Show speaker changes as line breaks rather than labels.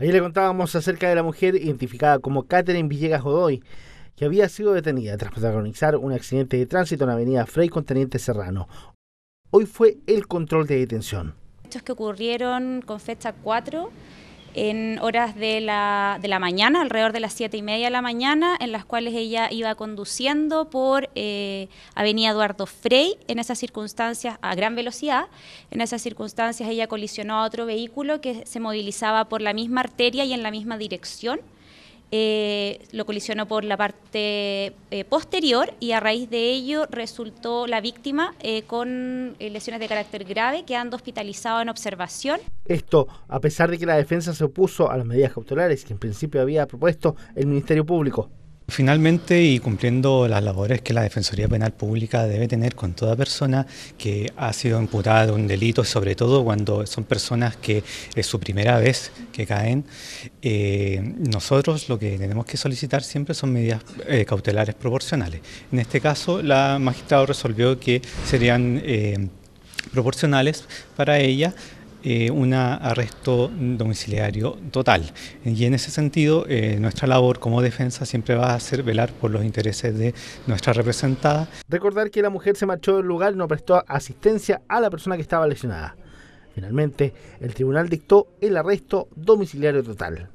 Ayer le contábamos acerca de la mujer identificada como Catherine Villegas Godoy, que había sido detenida tras protagonizar un accidente de tránsito en la avenida Frey con Teniente Serrano. Hoy fue el control de detención.
Hechos que ocurrieron con fecha 4 en horas de la, mañana, alrededor de las siete y media de la mañana, en las cuales ella iba conduciendo por eh, Avenida Eduardo Frey, en esas circunstancias, a gran velocidad, en esas circunstancias ella colisionó a otro vehículo que se movilizaba por la misma arteria y en la misma dirección. Eh, lo colisionó por la parte eh, posterior y a raíz de ello resultó la víctima eh, con lesiones de carácter grave, quedando hospitalizado en observación.
Esto, a pesar de que la defensa se opuso a las medidas cautelares que en principio había propuesto el Ministerio Público.
Finalmente, y cumpliendo las labores que la Defensoría Penal Pública debe tener con toda persona que ha sido imputada de un delito, sobre todo cuando son personas que es su primera vez que caen, eh, nosotros lo que tenemos que solicitar siempre son medidas eh, cautelares proporcionales. En este caso, la magistrada resolvió que serían eh, proporcionales para ella eh, un arresto domiciliario total. Y en ese sentido, eh, nuestra labor como defensa siempre va a ser velar por los intereses de nuestra representada.
Recordar que la mujer se marchó del lugar y no prestó asistencia a la persona que estaba lesionada. Finalmente, el tribunal dictó el arresto domiciliario total.